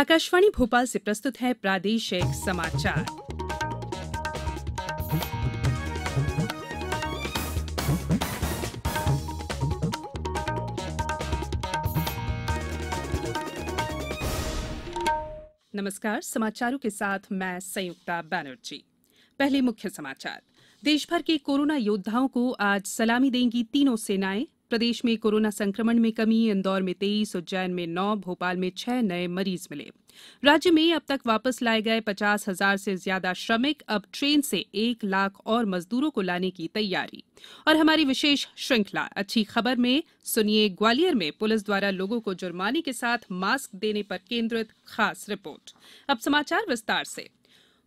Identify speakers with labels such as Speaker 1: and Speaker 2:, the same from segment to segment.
Speaker 1: आकाशवाणी भोपाल से प्रस्तुत है प्रादेशिक समाचार नमस्कार समाचारों के साथ मैं संयुक्ता बैनर्जी पहले मुख्य समाचार देशभर के कोरोना योद्धाओं को आज सलामी देंगी तीनों सेनाएं प्रदेश में कोरोना संक्रमण में कमी इंदौर में तेईस उज्जैन में नौ भोपाल में छह नए मरीज मिले राज्य में अब तक वापस लाए गए पचास हजार से ज्यादा श्रमिक अब ट्रेन से एक लाख और मजदूरों को लाने की तैयारी और हमारी विशेष श्रृंखला अच्छी खबर में सुनिए ग्वालियर में पुलिस द्वारा लोगों को जुर्माने के साथ मास्क देने पर केंद्रित खास रिपोर्ट अब समाचार विस्तार से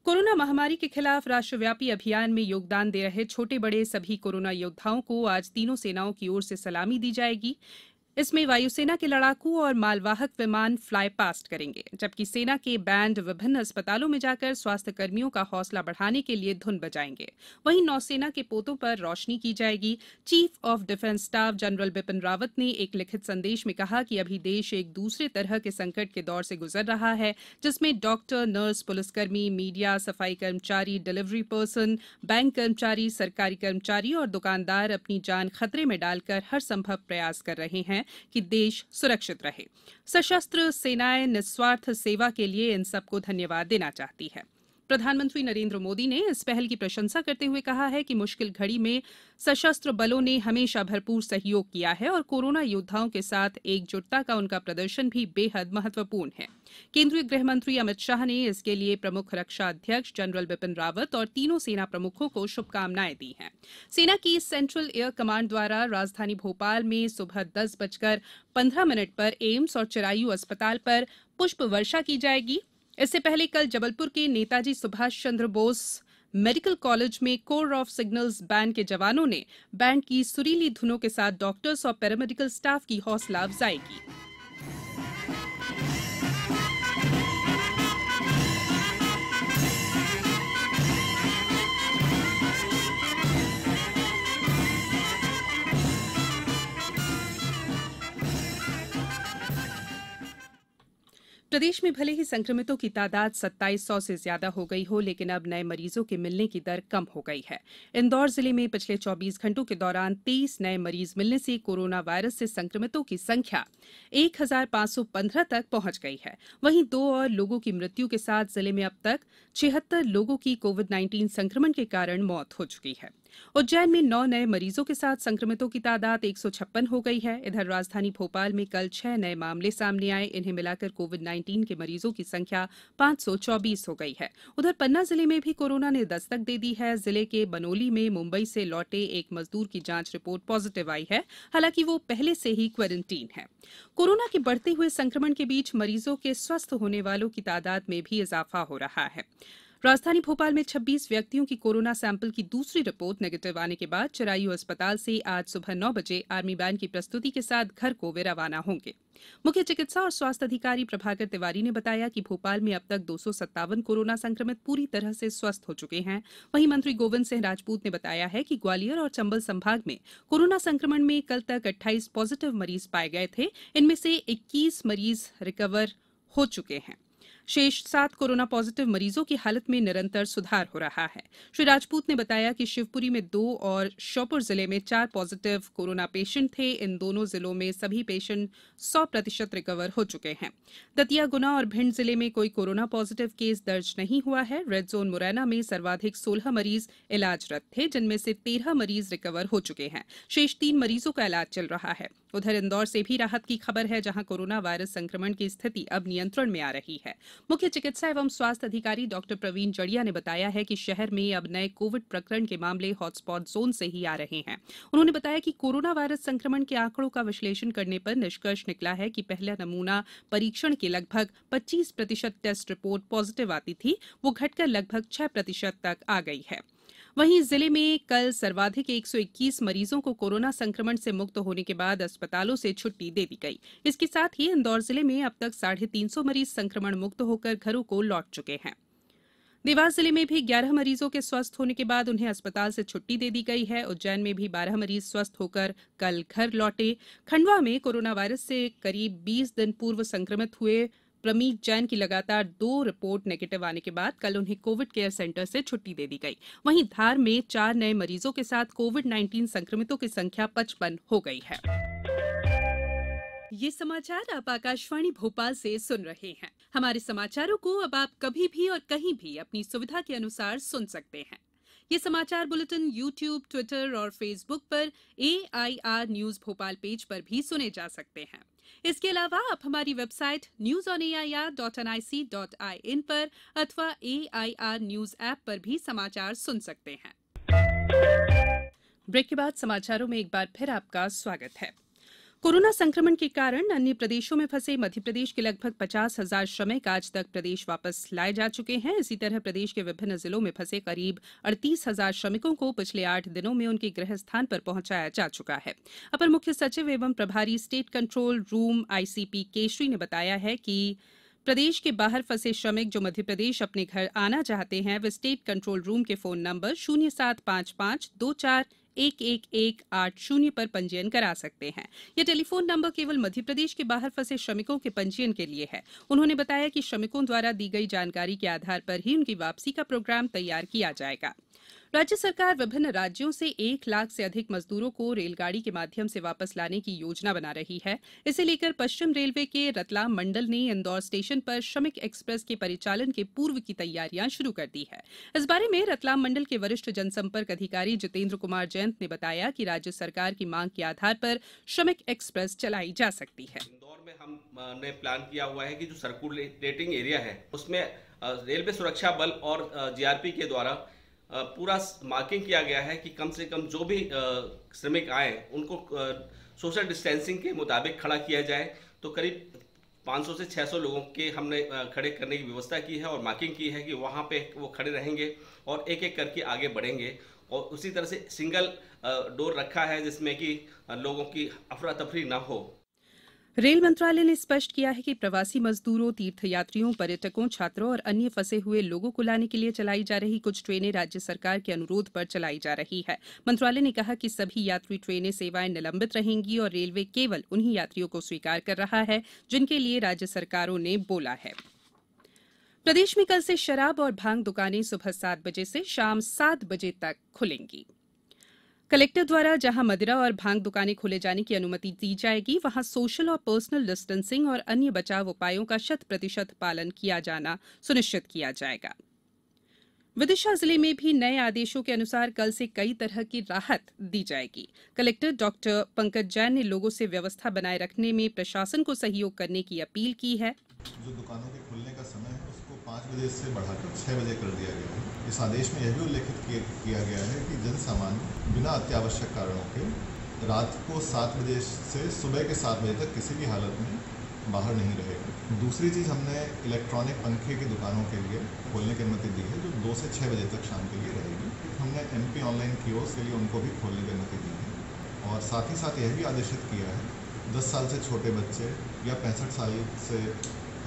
Speaker 1: कोरोना महामारी के खिलाफ राष्ट्रव्यापी अभियान में योगदान दे रहे छोटे बड़े सभी कोरोना योद्वाओं को आज तीनों सेनाओं की ओर से सलामी दी जाएगी इसमें वायुसेना के लड़ाकू और मालवाहक विमान फ्लाई पास्ट करेंगे जबकि सेना के बैंड विभिन्न अस्पतालों में जाकर स्वास्थ्यकर्मियों का हौसला बढ़ाने के लिए धुन बजाएंगे वहीं नौसेना के पोतों पर रोशनी की जाएगी chief of defence staff general Bipin Rawat ने एक लिखित संदेश में कहा कि अभी देश एक दूसरे तरह के संकट के दौर से गुजर रहा है जिसमें डॉक्टर नर्स पुलिसकर्मी मीडिया सफाई कर्मचारी डिलीवरी पर्सन बैंक कर्मचारी सरकारी कर्मचारी और दुकानदार अपनी जान खतरे में डालकर हर संभव प्रयास कर रहे हैं कि देश सुरक्षित रहे सशस्त्र सेनाएं निस्वार्थ सेवा के लिए इन सबको धन्यवाद देना चाहती हैं प्रधानमंत्री नरेन्द्र मोदी ने इस पहल की प्रशंसा करते हुए कहा है कि मुश्किल घड़ी में सशस्त्र बलों ने हमेशा भरपूर सहयोग किया है और कोरोना योद्वाओं के साथ एकजुटता का उनका प्रदर्शन भी बेहद महत्वपूर्ण है केंद्रीय गृहमंत्री अमित शाह ने इसके लिए प्रमुख रक्षा अध्यक्ष जनरल बिपिन रावत और तीनों सेना प्रमुखों को शुभकामनाएं दी हैं सेना की सेंट्रल एयर कमांड द्वारा राजधानी भोपाल में सुबह दस बजकर पंद्रह मिनट पर एम्स और चिरायू अस्पताल पर पुष्प वर्षा की जाएगी इससे पहले कल जबलपुर के नेताजी सुभाष चंद्र बोस मेडिकल कॉलेज में कोर ऑफ सिग्नल्स बैंड के जवानों ने बैंड की सुरीली धुनों के साथ डॉक्टर्स और पैरामेडिकल स्टाफ की हौसला अफजाई की प्रदेश में भले ही संक्रमितों की तादाद सत्ताईस सौ से ज्यादा हो गई हो लेकिन अब नए मरीजों के मिलने की दर कम हो गई है इंदौर जिले में पिछले 24 घंटों के दौरान तेईस नए मरीज मिलने से कोरोना वायरस से संक्रमितों की संख्या 1515 तक पहुंच गई है वहीं दो और लोगों की मृत्यु के साथ जिले में अब तक छिहत्तर लोगों की कोविड नाइन्टीन संक्रमण के कारण मौत हो चुकी है उज्जैन में नौ नए मरीजों के साथ संक्रमितों की तादाद एक सौ छप्पन हो गई है इधर राजधानी भोपाल में कल छह नए मामले सामने आए इन्हें मिलाकर कोविड नाइन्टीन के मरीजों की संख्या पांच सौ चौबीस हो गई है उधर पन्ना जिले में भी कोरोना ने दस्तक दे दी है जिले के बनोली में मुंबई से लौटे एक मजदूर की जांच रिपोर्ट पॉजिटिव आई है हालांकि वो पहले से ही क्वारंटीन है कोरोना के बढ़ते हुए संक्रमण के बीच मरीजों के स्वस्थ होने वालों की तादाद में भी इजाफा हो रहा है राजधानी भोपाल में छब्बीस व्यक्तियों की कोरोना सैंपल की दूसरी रिपोर्ट नेगेटिव आने के बाद चिरायू अस्पताल से आज सुबह नौ बजे आर्मी बैंड की प्रस्तुति के साथ घर को वे रवाना होंगे मुख्य चिकित्सा और स्वास्थ्य अधिकारी प्रभाकर तिवारी ने बताया कि भोपाल में अब तक दो कोरोना संक्रमित पूरी तरह से स्वस्थ हो चुके हैं वहीं मंत्री गोविंद सिंह राजपूत ने बताया है कि ग्वालियर और चंबल संभाग में कोरोना संक्रमण में कल तक अट्ठाईस पॉजिटिव मरीज पाए गए थे इनमें से इक्कीस मरीज रिकवर हो चुके हैं शेष सात कोरोना पॉजिटिव मरीजों की हालत में निरंतर सुधार हो रहा है श्री राजपूत ने बताया कि शिवपुरी में दो और श्योपुर जिले में चार पॉजिटिव कोरोना पेशेंट थे इन दोनों जिलों में सभी पेशेंट सौ प्रतिशत रिकवर हो चुके हैं दतिया गुना और भिंड जिले में कोई कोरोना पॉजिटिव केस दर्ज नहीं हुआ है रेड जोन मुरैना में सर्वाधिक सोलह मरीज इलाजरत थे जिनमें से तेरह मरीज रिकवर हो चुके हैं शेष तीन मरीजों का इलाज चल रहा है उधर इंदौर से भी राहत की खबर है जहां कोरोना वायरस संक्रमण की स्थिति अब नियंत्रण में आ रही है मुख्य चिकित्सा एवं स्वास्थ्य अधिकारी डॉ प्रवीण जड़िया ने बताया है कि शहर में अब नए कोविड प्रकरण के मामले हॉटस्पॉट जोन से ही आ रहे हैं उन्होंने बताया कि कोरोना वायरस संक्रमण के आंकड़ों का विश्लेषण करने पर निष्कर्ष निकला है कि पहला नमूना परीक्षण के लगभग पच्चीस प्रतिशत टेस्ट रिपोर्ट पॉजिटिव आती थी वो घटकर लगभग छह प्रतिशत तक आ गई है वहीं जिले में कल सर्वाधिक एक सौ इक्कीस मरीजों को कोरोना संक्रमण से मुक्त होने के बाद अस्पतालों से छुट्टी दे दी गई इसके साथ ही इंदौर जिले में अब तक साढ़े तीन सौ मरीज संक्रमण मुक्त होकर घरों को लौट चुके हैं देवास जिले में भी 11 मरीजों के स्वस्थ होने के बाद उन्हें अस्पताल से छुट्टी दे दी गई है उज्जैन में भी 12 मरीज स्वस्थ होकर कल घर लौटे खंडवा में कोरोना वायरस से करीब 20 दिन पूर्व संक्रमित हुए प्रमीत जैन की लगातार दो रिपोर्ट नेगेटिव आने के बाद कल उन्हें कोविड केयर सेंटर से छुट्टी दे दी गई वहीं धार में चार नए मरीजों के साथ कोविड नाइन्टीन संक्रमितों की संख्या पचपन हो गई है ये समाचार आप आकाशवाणी भोपाल से सुन रहे हैं हमारे समाचारों को अब आप कभी भी और कहीं भी अपनी सुविधा के अनुसार सुन सकते हैं ये समाचार बुलेटिन यूट्यूब ट्विटर और फेसबुक पर ए न्यूज भोपाल पेज पर भी सुने जा सकते हैं इसके अलावा आप हमारी website news on A I R dot N I C dot I N पर अथवा A I R news app पर भी समाचार सुन सकते हैं ब्रेक के बाद समाचारों में एक बार फिर आपका स्वागत है कोरोना संक्रमण के कारण अन्य प्रदेशों में फंसे मध्यप्रदेश के लगभग पचास हजार श्रमिक आज तक प्रदेश वापस लाए जा चुके हैं इसी तरह प्रदेश के विभिन्न जिलों में फंसे करीब अड़तीस हजार श्रमिकों को पिछले आठ दिनों में उनके गृह स्थान पर पहुंचाया जा चुका है अपर मुख्य सचिव एवं प्रभारी state control room ICP Keshari ने बताया है कि प्रदेश के बाहर फंसे श्रमिक जो मध्यप्रदेश अपने घर आना चाहते हैं वे स्टेट कंट्रोल रूम के फोन नंबर शून्य सात पांच पांच दो चार एक एक एक आठ शून्य पर पंजीयन करा सकते हैं यह टेलीफोन नंबर केवल मध्य प्रदेश के बाहर फंसे श्रमिकों के पंजीयन के लिए है उन्होंने बताया कि श्रमिकों द्वारा दी गई जानकारी के आधार पर ही उनकी वापसी का प्रोग्राम तैयार किया जाएगा राज्य सरकार विभिन्न राज्यों से एक लाख से अधिक मजदूरों को रेलगाड़ी के माध्यम से वापस लाने की योजना बना रही है इसे लेकर पश्चिम रेलवे के रतलाम मंडल ने इंदौर स्टेशन पर श्रमिक एक्सप्रेस के परिचालन के पूर्व की तैयारियां शुरू कर दी है इस बारे में रतलाम मंडल के वरिष्ठ जनसंपर्क अधिकारी जितेंद्र कुमार जयंत ने बताया कि राज्य सरकार की मांग के आधार पर श्रमिक एक्सप्रेस चलाई जा सकती है इंदौर में हमने प्लान किया हुआ है कि जो सर्कुलेटिंग एरिया है उसमें रेलवे सुरक्षा बल और जीआरपी के द्वारा पूरा मार्किंग किया गया है कि कम से कम जो भी श्रमिक आए उनको सोशल डिस्टेंसिंग के मुताबिक खड़ा किया जाए तो करीब 500 से 600 लोगों के हमने खड़े करने की व्यवस्था की है और मार्किंग की है कि वहाँ पे वो खड़े रहेंगे और एक एक करके आगे बढ़ेंगे और उसी तरह से सिंगल डोर रखा है जिसमें कि लोगों की अफरा तफरी ना हो रेल मंत्रालय ने स्पष्ट किया है कि प्रवासी मजदूरों तीर्थयात्रियों पर्यटकों छात्रों और अन्य फंसे हुए लोगों को लाने के लिए चलाई जा रही कुछ ट्रेनें राज्य सरकार के अनुरोध पर चलाई जा रही है मंत्रालय ने कहा कि सभी यात्री ट्रेनें सेवाएं निलंबित रहेंगी और रेलवे केवल उन्हीं यात्रियों को स्वीकार कर रहा है जिनके लिए राज्य सरकारों ने बोला है प्रदेश में कल से शराब और भांग दुकानें सुबह सात बजे से शाम सात बजे तक खुलेंगी कलेक्टर द्वारा जहां मदिरा और भांग दुकानें खोले जाने की अनुमति दी जाएगी वहां सोशल और पर्सनल डिस्टेंसिंग और अन्य बचाव उपायों का शत प्रतिशत पालन किया जाना सुनिश्चित किया जाएगा विदिशा जिले में भी नए आदेशों के अनुसार कल से कई तरह की राहत दी जाएगी कलेक्टर डॉक्टर पंकज जैन ने लोगों से व्यवस्था बनाए रखने में प्रशासन को सहयोग करने की अपील की है जो दुकानों के खुलने का समय है पाँच बजे से बढ़ाकर छः बजे कर दिया गया है इस आदेश में यह भी उल्लेखित किया गया है कि जन सामान्य बिना अत्यावश्यक कारणों के रात को सात बजे से सुबह के सात बजे तक किसी भी हालत में बाहर नहीं रहेगा दूसरी चीज़ हमने इलेक्ट्रॉनिक पंखे की दुकानों के लिए खोलने की अनुमति दी है जो दो से छः बजे तक शाम के लिए रहेगी हमने एम पी ऑनलाइन की के लिए उनको भी खोलने की अनुमति दी है और साथ ही साथ यह भी आदेशित किया है दस साल से छोटे बच्चे या पैंसठ साल से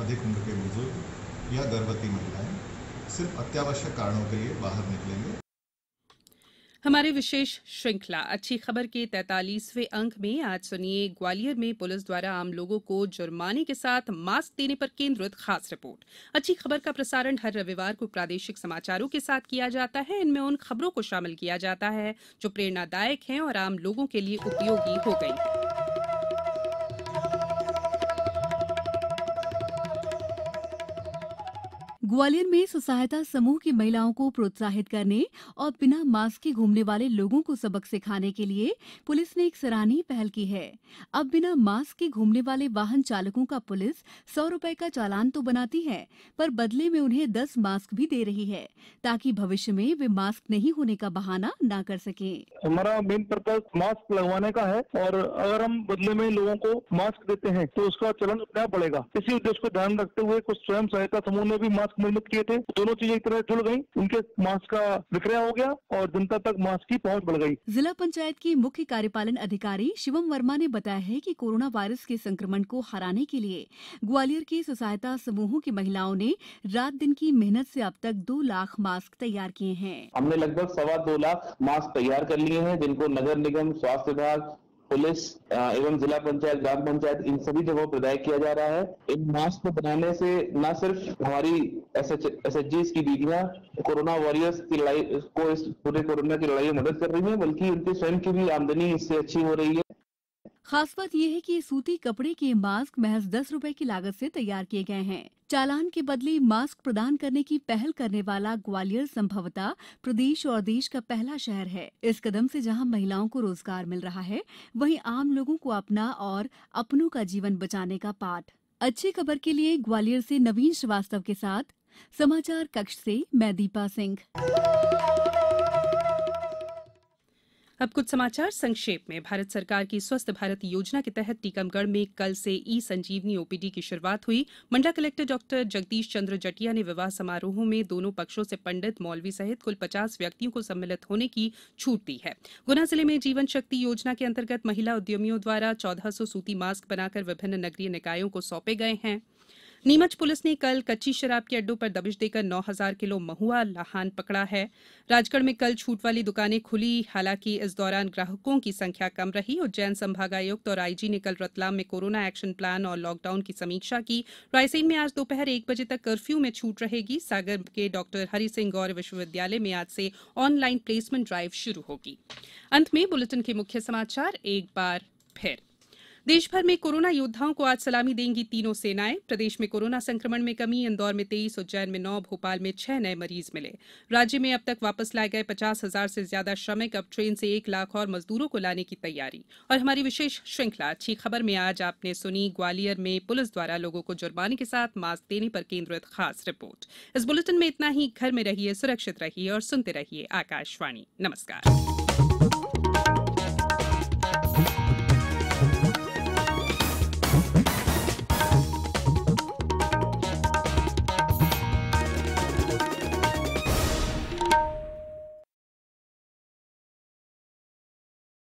Speaker 1: अधिक उम्र के बुजुर्ग या गर्भवती महिलाएं सिर्फ अत्यावश्यक कारणों के लिए बाहर निकलेंगे हमारे विशेष श्रृंखला अच्छी खबर के 43वें अंक में आज सुनिए ग्वालियर में पुलिस द्वारा आम लोगों को जुर्माने के साथ मास्क देने पर केंद्रित खास रिपोर्ट अच्छी खबर का प्रसारण हर रविवार को प्रादेशिक समाचारों के साथ किया जाता है इनमें उन खबरों को शामिल किया जाता है जो प्रेरणादायक हैं और आम लोगों के लिए उपयोगी हो गई है ग्वालियर में स्व
Speaker 2: सहायता समूह की महिलाओं को प्रोत्साहित करने और बिना मास्क के घूमने वाले लोगों को सबक सिखाने के लिए पुलिस ने एक सराहनीय पहल की है अब बिना मास्क के घूमने वाले वाहन चालकों का पुलिस सौ रुपए का चालान तो बनाती है पर बदले में उन्हें दस मास्क भी दे रही है ताकि भविष्य में वे मास्क नहीं होने का बहाना न कर सके
Speaker 1: हमारा मेन पर्पज मास्क लगवाने का है और अगर हम बदले में लोगों को मास्क देते हैं तो उसका चलन उतना बढ़ेगा इसी उद्देश्य को ध्यान रखते हुए कुछ स्वयं सहायता समूह ने भी मास्क निर्मित किए थे दोनों चीजें एक तरह जुड़ गई उनके मास्क का विक्रय हो गया और जनता तक मास्क की पहुंच बढ़ गई
Speaker 2: जिला पंचायत की मुख्य कार्यपालन अधिकारी शिवम वर्मा ने बताया है कि कोरोना वायरस के संक्रमण को हराने के लिए ग्वालियर के सहायता समूहों की महिलाओं ने रात दिन की मेहनत से अब तक दो लाख मास्क तैयार किए हैं
Speaker 1: हमने लगभग सवा दो लाख मास्क तैयार कर लिए हैं जिनको नगर निगम स्वास्थ्य विभाग पुलिस एवं जिला पंचायत ग्राम पंचायत इन सभी जगहों पर प्रदाय किया जा रहा है इन मास्क को बनाने से न सिर्फ हमारी एस एच की दीदियाँ कोरोना वॉरियर्स की लड़ाई को इस पूरे कोरोना की लड़ाई में मदद कर रही है बल्कि उनके स्वयं की भी आमदनी इससे अच्छी हो रही है
Speaker 2: खास बात यह है कि ये सूती कपड़े के मास्क महज दस रुपए की लागत से तैयार किए गए हैं चालान के बदले मास्क प्रदान करने की पहल करने वाला ग्वालियर संभवतः प्रदेश और देश का पहला शहर है इस कदम से जहां महिलाओं को रोजगार मिल रहा है वहीं आम लोगों को अपना और अपनों का जीवन बचाने का पाठ अच्छी खबर के लिए ग्वालियर से नवीन श्रीवास्तव के साथ समाचार कक्ष से मैं दीपा सिंह
Speaker 1: अब कुछ समाचार संक्षेप में भारत सरकार की स्वस्थ भारत योजना के तहत टीकमगढ़ में कल से ई संजीवनी ओपीडी की शुरुआत हुई मंडला कलेक्टर डॉक्टर जगदीश चंद्र जटिया ने विवाह समारोहों में दोनों पक्षों से पंडित मौलवी सहित कुल पचास व्यक्तियों को सम्मिलित होने की छूट दी है गुना जिले में जीवन शक्ति योजना के अंतर्गत महिला उद्यमियों द्वारा चौदह सूती मास्क बनाकर विभिन्न नगरीय निकायों को सौंपे गए हैं नीमच पुलिस ने कल कच्ची शराब के अड्डों पर दबिश देकर 9000 किलो महुआ लाहान पकड़ा है राजगढ़ में कल छूट वाली दुकानें खुली हालांकि इस दौरान ग्राहकों की संख्या कम रही उज्जैन संभागायुक्त और आईजी ने कल रतलाम में कोरोना एक्शन प्लान और लॉकडाउन की समीक्षा की रायसेन में आज दोपहर एक बजे तक कर्फ्यू में छूट रहेगी सागर के डॉक्टर हरि सिंह गौर विश्वविद्यालय में आज से ऑनलाइन प्लेसमेंट ड्राइव शुरू होगी अंत में बुलेटिन के मुख्य समाचार एक बार फिर देश भर में कोरोना योद्वाओं को आज सलामी देंगी तीनों सेनाएं प्रदेश में कोरोना संक्रमण में कमी इंदौर में तेईस उज्जैन में नौ भोपाल में छह नए मरीज मिले राज्य में अब तक वापस लाए गए पचास हजार से ज्यादा श्रमिक अब ट्रेन से एक लाख और मजदूरों को लाने की तैयारी और हमारी विशेष श्रृंखला अच्छी खबर में आज आपने सुनी ग्वालियर में पुलिस द्वारा लोगों को जुर्माने के साथ मास्क देने पर केंद्रित खास रिपोर्ट इस बुलेटिन में इतना ही घर में रहिए सुरक्षित रहिए और सुनते रहिए आकाशवाणी नमस्कार